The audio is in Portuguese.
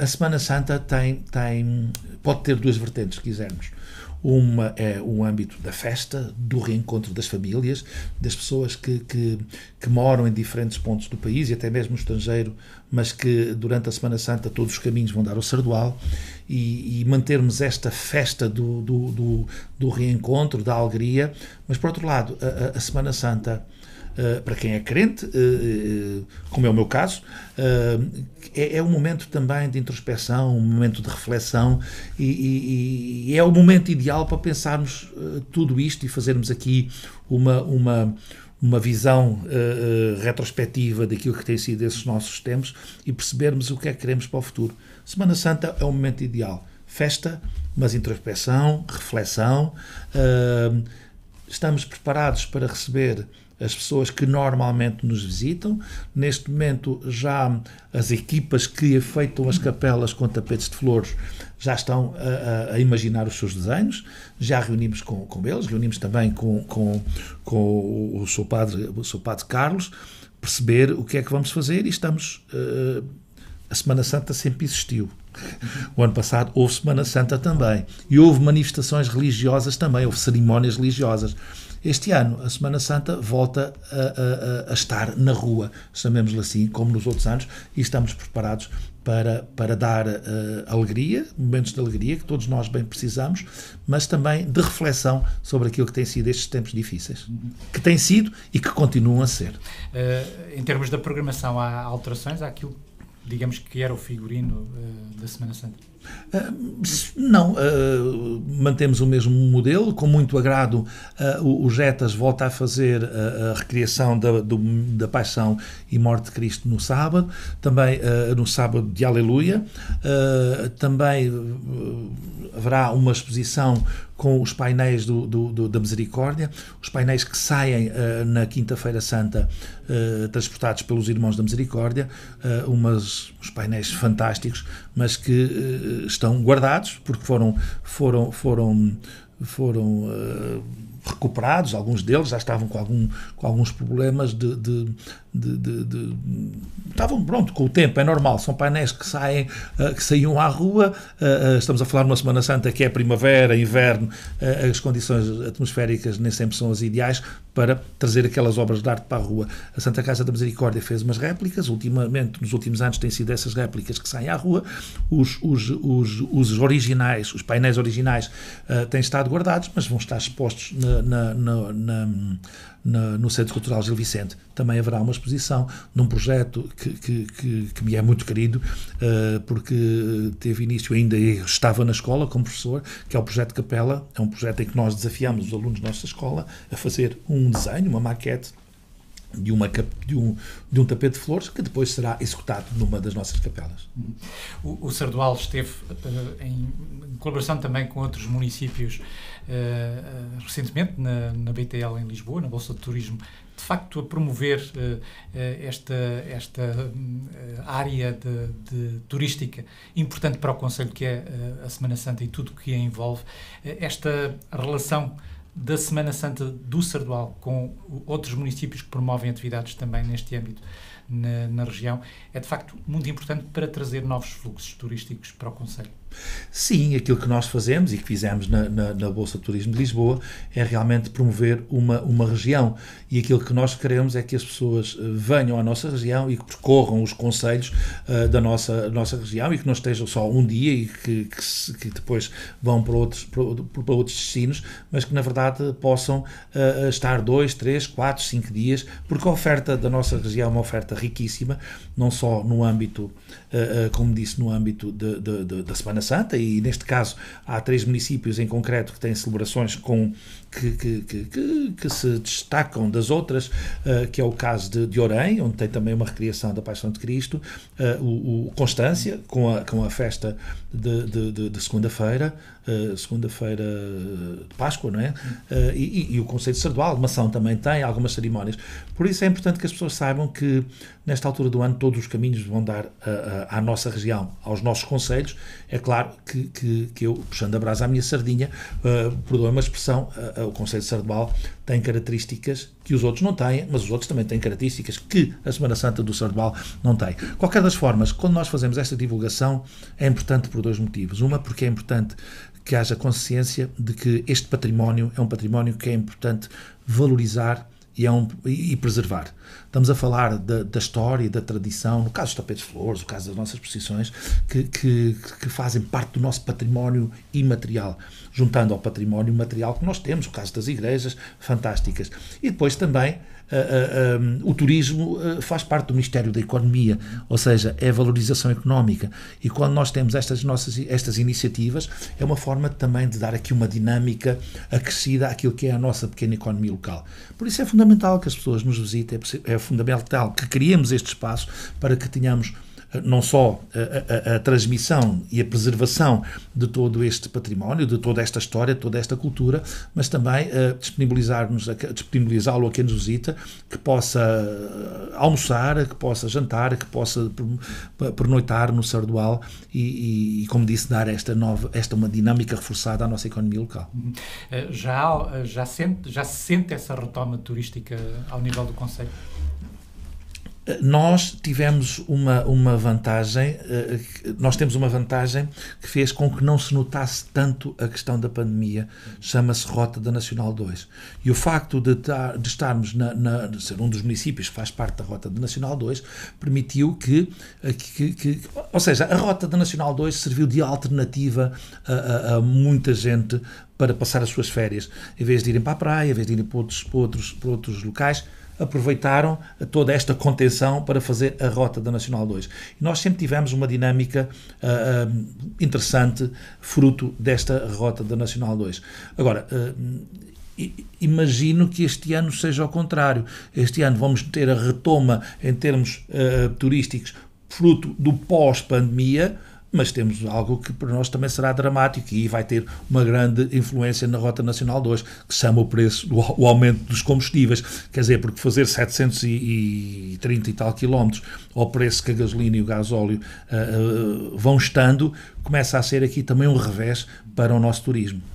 a, Semana Santa tem, tem, pode ter duas vertentes, se quisermos. Uma é um âmbito da festa, do reencontro das famílias, das pessoas que, que, que moram em diferentes pontos do país e até mesmo no estrangeiro mas que durante a Semana Santa todos os caminhos vão dar ao Sardual, e, e mantermos esta festa do, do, do, do, reencontro, da alegria, mas por outro lado, a, a Semana Santa. Uh, para quem é crente, uh, uh, como é o meu caso, é, é, um momento também de introspecção, um momento de reflexão e, e, e é o momento ideal para pensarmos tudo isto e fazermos aqui uma, uma, uma visão uh, retrospectiva daquilo que tem sido esses nossos tempos e percebermos o que é que queremos para o futuro. Semana Santa é um momento ideal. Festa, mas introspecção, reflexão. Uh, estamos preparados para receber as pessoas que normalmente nos visitam. Neste momento, já as equipas que afeitam as capelas com tapetes de flores já estão a, a imaginar os seus desenhos, já reunimos com, com eles, reunimos também com, com, com o, seu padre, o seu padre Carlos, perceber o que é que vamos fazer e estamos. Uh, a Semana Santa sempre existiu. O ano passado houve Semana Santa também. E houve manifestações religiosas também, houve cerimónias religiosas. Este ano, a Semana Santa volta a, a, a estar na rua, chamemos-lhe assim, como nos outros anos, e estamos preparados para, para dar uh, alegria, momentos de alegria que todos nós bem precisamos, mas também de reflexão sobre aquilo que tem sido estes tempos difíceis, que têm sido e que continuam a ser. Uh, em termos da programação, há alterações àquilo que digamos que era o figurino uh, da Semana Santa? Uh, não, uh, mantemos o mesmo modelo, com muito agrado o, o Jetas volta a fazer a recriação da, do, da paixão e morte de Cristo no sábado, também no sábado de Aleluia, também haverá uma exposição com os painéis do, do, do, da Misericórdia, os painéis que saem uh, na Quinta-feira Santa, uh, transportados pelos Irmãos da Misericórdia, uh, umas, uns painéis fantásticos, mas que estão guardados porque foram foram foram foram recuperados, alguns deles já estavam com, algum, com alguns problemas de, de, de, estavam pronto com o tempo, é normal, são painéis que saem, eh, que saíam à rua, eh, eh, estamos a falar numa Semana Santa que é primavera, inverno, as condições atmosféricas nem sempre são as ideais para trazer aquelas obras de arte para a rua. A Santa Casa da Misericórdia fez umas réplicas, ultimamente, nos últimos anos têm sido essas réplicas que saem à rua, os, os, os, os originais, os painéis originais têm estado guardados, mas vão estar expostos na, na, na, no Centro Cultural Gil Vicente. Também haverá umas num projeto que, que, que, que me é muito querido, uh, porque teve início ainda estava na escola como professor, que é o projeto Capela, é um projeto em que nós desafiamos os alunos da nossa escola a fazer um desenho, uma maquete de, uma, de, um, de um tapete de flores que depois será executado numa das nossas capelas. O, o Sardual esteve uh, em colaboração também com outros municípios uh, uh, recentemente na, na BTL em Lisboa, na Bolsa de Turismo, de facto a promover eh, esta, esta área de, de turística importante para o Conselho, que é a Semana Santa e tudo o que a envolve, esta relação da Semana Santa do Sardual com outros municípios que promovem atividades também neste âmbito na, na, região é de facto muito importante para trazer novos fluxos turísticos para o Conselho. Sim, aquilo que nós fazemos e que fizemos na, na, na, Bolsa de Turismo de Lisboa é realmente promover uma, uma região e aquilo que nós queremos é que as pessoas eh, venham à nossa região e que percorram os conselhos uh, da nossa, nossa região e que não estejam só um dia e que, que, que depois vão para outros, para, para outros destinos, mas que na verdade verdade, possam uh, estar dois, três, quatro, cinco dias, porque a oferta da nossa região é uma oferta riquíssima, não só no âmbito, uh, uh, como disse, no âmbito de, de, de, da Semana Santa, e neste caso há três municípios em concreto que têm celebrações com, que, que, que, que se destacam das outras, que é o caso de, de Orém, onde tem também uma recriação da Paixão de Cristo, o, o, Constância, com a, com a festa de, de segunda-feira, eh, segunda-feira eh, de Páscoa, não é? Uh, e, e, o Conselho Sadual, Mação também tem algumas cerimónias. Por isso é importante que as pessoas saibam que, nesta altura do ano, todos os caminhos vão dar à nossa região, aos nossos conselhos. É claro que, que, que eu, puxando a brasa à minha sardinha, uh, perdoe uma expressão, o Conselho Sardual tem características que os outros não têm, mas os outros também têm características que a Semana Santa do Sardobal não tem. Qualquer das formas, quando nós fazemos esta divulgação, é importante por dois motivos. Uma, porque é importante que haja consciência de que este património é um património que é importante valorizar e, é um, e preservar. Estamos a falar da, da, história, da tradição, no caso dos tapetes de flores, no caso das nossas posições, que, que, que, fazem parte do nosso património imaterial, juntando ao património material que nós temos, o caso das igrejas, fantásticas. E depois também uh, uh, um, o turismo uh, faz parte do Ministério da Economia, ou seja, é valorização económica. E quando nós temos estas nossas estas iniciativas, é uma forma também de dar aqui uma dinâmica acrescida àquilo que é a nossa pequena economia local. Por isso é fundamental fundamental que as pessoas nos visitem, é, é fundamental que criemos este espaço para que tenhamos não só a, a, a, transmissão e a preservação de todo este património, de toda esta história, de toda esta cultura, mas também eh, disponibilizarmos, disponibilizá-lo a quem nos visita, que possa eh, almoçar, que possa jantar, que possa pernoitar no Sardual e, e, como disse, dar esta nova, esta uma dinâmica reforçada à nossa economia local. Uhum. Eh, já, já, sente, já se sente essa retoma turística ao nível do Conselho? nós tivemos uma, uma vantagem, eh, nós temos uma vantagem que fez com que não se notasse tanto a questão da pandemia, chama-se Rota da Nacional 2. E o facto de, tar, de estarmos na, na, de ser um dos municípios que faz parte da Rota da Nacional 2 permitiu eh, que, que, que ou seja, a Rota da Nacional 2 serviu de alternativa a, a, a muita gente para passar as suas férias, em vez de irem para a praia, em vez de irem para outros, para outros, para outros locais aproveitaram toda esta contenção para fazer a rota da Nacional 2. E nós sempre tivemos uma dinâmica uh, interessante fruto desta rota da Nacional 2. Agora, uh, imagino que este ano seja ao contrário. Este ano vamos ter a retoma em termos uh, turísticos fruto do pós-pandemia, mas temos algo que para nós também será dramático e vai ter uma grande influência na Rota Nacional 2, que chama o preço, o aumento dos combustíveis. Quer dizer, porque fazer 730 e tal quilómetros ao preço que a gasolina e o gasóleo uh, eh, uh, eh, vão estando, começa a ser aqui também um revés para o nosso turismo.